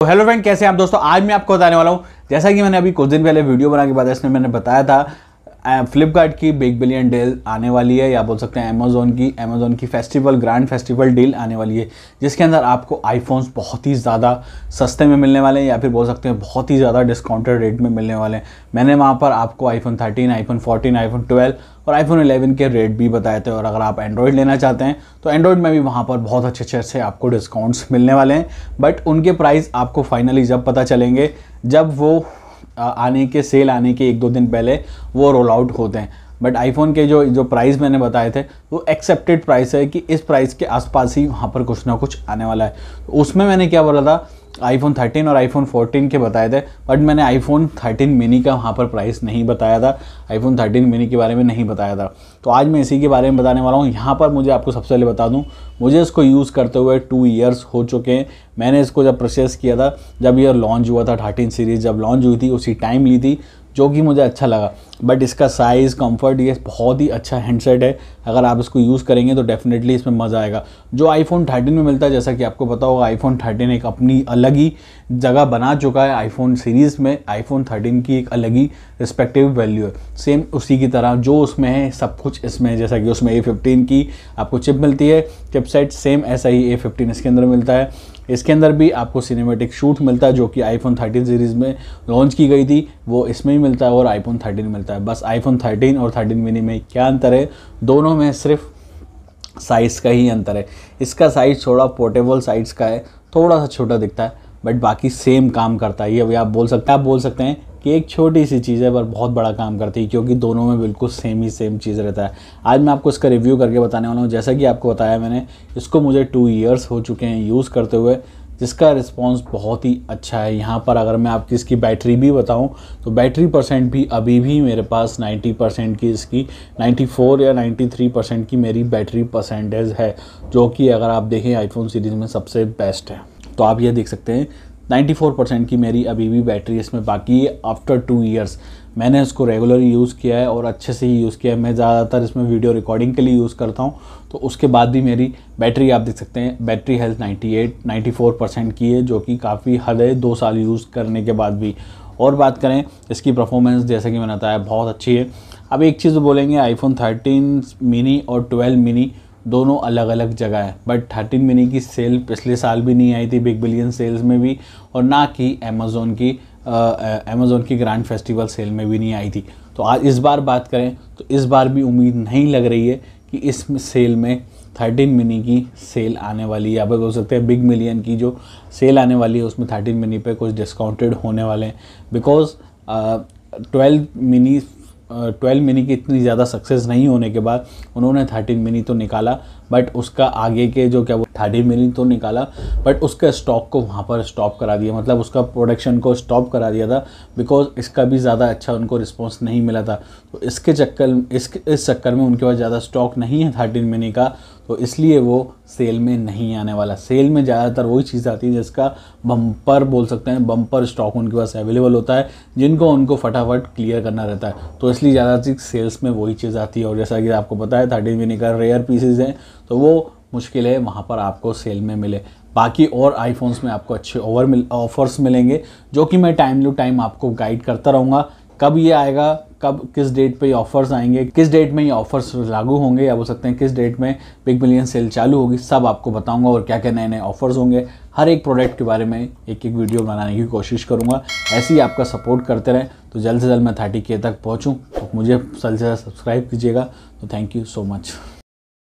तो hello friend कैसे हैं आप दोस्तों आज मैं आपको बताने वाला हूँ जैसा कि मैंने अभी कुछ दिन पहले वीडियो बना के बाद इसमें मैंने बताया था फ्लिपकार्ट की बिग बिलियन डील आने वाली है या बोल सकते हैं अमेजोन की अमेजोन की फेस्टिवल ग्रैंड फेस्टिवल डील आने वाली है जिसके अंदर आपको आईफोन्स बहुत ही ज़्यादा सस्ते में मिलने वाले हैं या फिर बोल सकते हैं बहुत ही ज़्यादा डिस्काउंटेड रेट में मिलने वाले हैं मैंने वहाँ पर आपको iPhone thirteen iPhone fourteen iPhone twelve और आईफोन एलेवन के रेट भी बताए थे और अगर आप एंड्रॉयड लेना चाहते हैं तो एंड्रॉयड में भी वहाँ पर बहुत अच्छे अच्छे से आपको डिस्काउंट्स मिलने वाले हैं बट उनके प्राइस आपको फाइनली जब पता चलेंगे जब वो आने के सेल आने के एक दो दिन पहले वो रोल आउट होते हैं बट आईफोन के जो जो प्राइस मैंने बताए थे वो एक्सेप्टेड प्राइस है कि इस प्राइस के आसपास ही वहाँ पर कुछ ना कुछ आने वाला है तो उसमें मैंने क्या बोला था आईफोन 13 और आईफोन 14 के बताए थे बट मैंने आईफोन 13 मिनी का वहाँ पर प्राइस नहीं बताया था आईफोन 13 मिनी के बारे में नहीं बताया था तो आज मैं इसी के बारे में बताने वाला हूँ यहाँ पर मुझे आपको सबसे पहले बता दूँ मुझे इसको यूज़ करते हुए टू ईयर्स हो चुके हैं मैंने इसको जब प्रोसेस किया था जब यह लॉन्च हुआ था थर्टीन सीरीज़ जब लॉन्च हुई थी उसी टाइम ली थी जो कि मुझे अच्छा लगा बट इसका साइज़ कंफर्ट ये बहुत ही अच्छा हैंडसेट है अगर आप इसको यूज़ करेंगे तो डेफिनेटली इसमें मज़ा आएगा जो आईफोन 13 में मिलता है जैसा कि आपको पता होगा आईफोन 13 एक अपनी अलग ही जगह बना चुका है आईफोन सीरीज़ में आईफोन 13 की एक अलग ही रिस्पेक्टिव वैल्यू है सेम उसी की तरह जो उसमें है सब कुछ इसमें है जैसा कि उसमें ए की आपको चिप मिलती है चिपसेट सेम ऐसा ही ए इसके अंदर मिलता है इसके अंदर भी आपको सिनेमेटिक शूट मिलता है जो कि आईफोन 13 सीरीज़ में लॉन्च की गई थी वो इसमें ही मिलता है और आईफोन 13 मिलता है बस आईफोन 13 और 13 मिनी में क्या अंतर है दोनों में सिर्फ साइज़ का ही अंतर है इसका साइज़ थोड़ा पोर्टेबल साइज़ का है थोड़ा सा छोटा दिखता है बट बाकी सेम काम करता है ये आप बोल सकते हैं आप बोल सकते हैं कि एक छोटी सी चीज़ है पर बहुत बड़ा काम करती है क्योंकि दोनों में बिल्कुल सेम ही सेम चीज़ रहता है आज मैं आपको इसका रिव्यू करके बताने वाला हूँ जैसा कि आपको बताया मैंने इसको मुझे टू ईयर्स हो चुके हैं यूज़ करते हुए जिसका रिस्पॉन्स बहुत ही अच्छा है यहाँ पर अगर मैं आपकी इसकी बैटरी भी बताऊँ तो बैटरी परसेंट भी अभी भी मेरे पास 90 परसेंट की इसकी 94 या 93 परसेंट की मेरी बैटरी परसेंटेज है जो कि अगर आप देखें आईफोन सीरीज़ में सबसे बेस्ट है तो आप ये देख सकते हैं 94 परसेंट की मेरी अभी भी बैटरी इसमें बाकी है आफ्टर टू ईयर्स मैंने इसको रेगुलर यूज़ किया है और अच्छे से ही यूज़ किया है मैं ज़्यादातर इसमें वीडियो रिकॉर्डिंग के लिए यूज़ करता हूँ तो उसके बाद भी मेरी बैटरी आप देख सकते हैं बैटरी हेल्थ 98 94 परसेंट की है जो कि काफ़ी हद है दो साल यूज़ करने के बाद भी और बात करें इसकी परफॉर्मेंस जैसा कि मैंने बताया बहुत अच्छी है अब एक चीज़ बोलेंगे आईफोन थर्टीन मिनी और ट्वेल्व मिनी दोनों अलग अलग जगह है बट थर्टीन मिनी की सेल पिछले साल भी नहीं आई थी बिग बिलियन सेल्स में भी और ना कि अमेज़ोन की अमेज़ोन की ग्रैंड फेस्टिवल सेल में भी नहीं आई थी तो आज इस बार बात करें तो इस बार भी उम्मीद नहीं लग रही है कि इस सेल में थर्टीन मिनी की सेल आने वाली है या फिर बोल सकते हैं बिग मिलियन की जो सेल आने वाली है उसमें थर्टीन मिनी पे कुछ डिस्काउंटेड होने वाले हैं because twelve mini twelve mini की इतनी ज़्यादा सक्सेस नहीं होने के बाद उन्होंने थर्टीन मिनी तो निकाला बट उसका आगे के जो क्या वो थर्टीन मिनी तो निकाला बट उसके स्टॉक को वहाँ पर स्टॉप करा दिया मतलब उसका प्रोडक्शन को स्टॉप करा दिया था बिकॉज इसका भी ज़्यादा अच्छा उनको रिस्पॉन्स नहीं मिला था तो इसके चक्कर इसके इस चक्कर में उनके पास ज़्यादा स्टॉक नहीं है थर्टीन मिनी का तो इसलिए वो सेल में नहीं आने वाला सेल में ज़्यादातर वही चीज़ आती है जिसका बम्पर बोल सकते हैं बम्पर स्टॉक उनके पास अवेलेबल होता है जिनको उनको फटाफट क्लियर करना रहता है तो इसलिए मोस्टली ज़्यादातर सेल्स में वही चीज़ आती है और जैसा कि आपको पता है थर्टीन विनिकर रेयर पीसेज हैं तो वो मुश्किल है वहाँ पर आपको सेल में मिले बाकी और आईफोन्स में आपको अच्छे ओवर मिल ऑफर्स मिलेंगे जो कि मैं टाइम टू टाइम आपको गाइड करता रहूँगा कब ये आएगा कब किस डेट पे ऑफर्स आएंगे किस डेट में ये ऑफर्स लागू होंगे या बोल सकते हैं किस डेट में बिग बिलियन सेल चालू होगी सब आपको बताऊंगा और क्या क्या नए नए ऑफर्स होंगे हर एक प्रोडक्ट के बारे में एक एक वीडियो बनाने की कोशिश करूँगा ऐसे ही आपका सपोर्ट करते रहें तो जल्द से जल्द मैं थर्टी के तक पहुँचूँ तो मुझे जल्द से जल्द सब्सक्राइब कीजिएगा तो थैंक यू सो मच